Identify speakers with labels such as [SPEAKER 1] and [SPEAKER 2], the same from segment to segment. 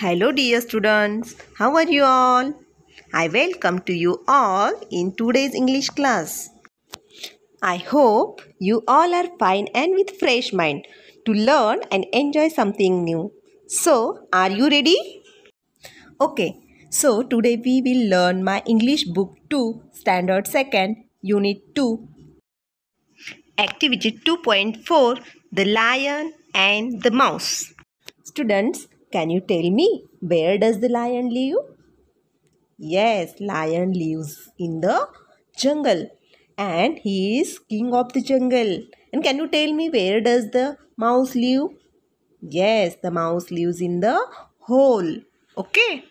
[SPEAKER 1] Hello dear students, how are you all? I welcome to you all in today's English class. I hope you all are fine and with fresh mind to learn and enjoy something new. So, are you ready? Okay, so today we will learn my English book 2, standard 2nd, unit 2. Activity 2.4, the lion and the mouse. Students, can you tell me where does the lion live? Yes, lion lives in the jungle and he is king of the jungle. And can you tell me where does the mouse live? Yes, the mouse lives in the hole. Okay.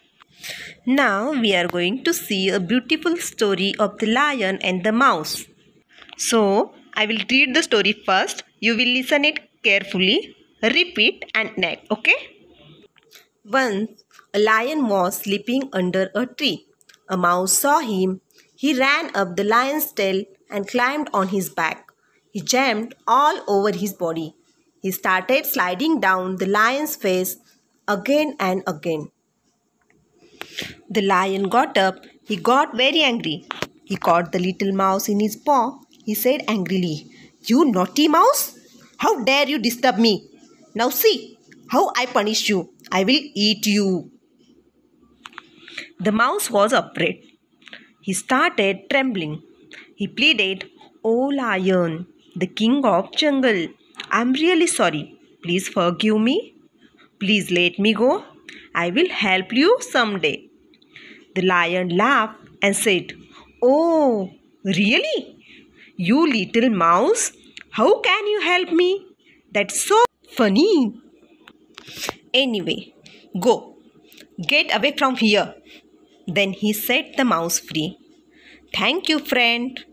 [SPEAKER 1] Now we are going to see a beautiful story of the lion and the mouse. So I will read the story first. You will listen it carefully, repeat and nag. Okay. Once a lion was sleeping under a tree. A mouse saw him. He ran up the lion's tail and climbed on his back. He jumped all over his body. He started sliding down the lion's face again and again. The lion got up. He got very angry. He caught the little mouse in his paw. He said angrily, You naughty mouse! How dare you disturb me! Now see how I punish you! I will eat you. The mouse was afraid. He started trembling. He pleaded, O oh lion, the king of jungle, I'm really sorry. Please forgive me. Please let me go. I will help you someday. The lion laughed and said, Oh, really? You little mouse, how can you help me? That's so funny anyway. Go. Get away from here. Then he set the mouse free. Thank you, friend.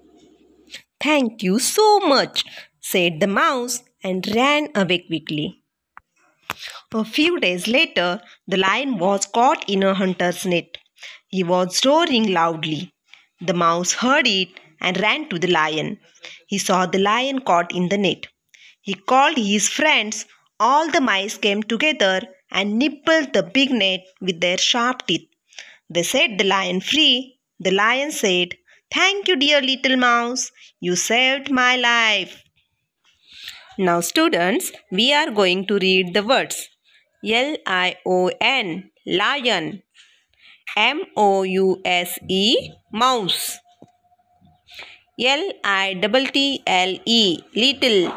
[SPEAKER 1] Thank you so much, said the mouse and ran away quickly. A few days later, the lion was caught in a hunter's net. He was roaring loudly. The mouse heard it and ran to the lion. He saw the lion caught in the net. He called his friends. All the mice came together and nibbled the big net with their sharp teeth. They set the lion free. The lion said, Thank you, dear little mouse. You saved my life. Now, students, we are going to read the words L I O N, lion, M O U S E, mouse, L I T T L E, little,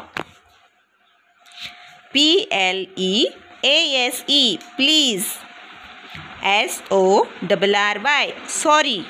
[SPEAKER 1] P L E, a-S-E, please. S-O-R-R-Y, sorry.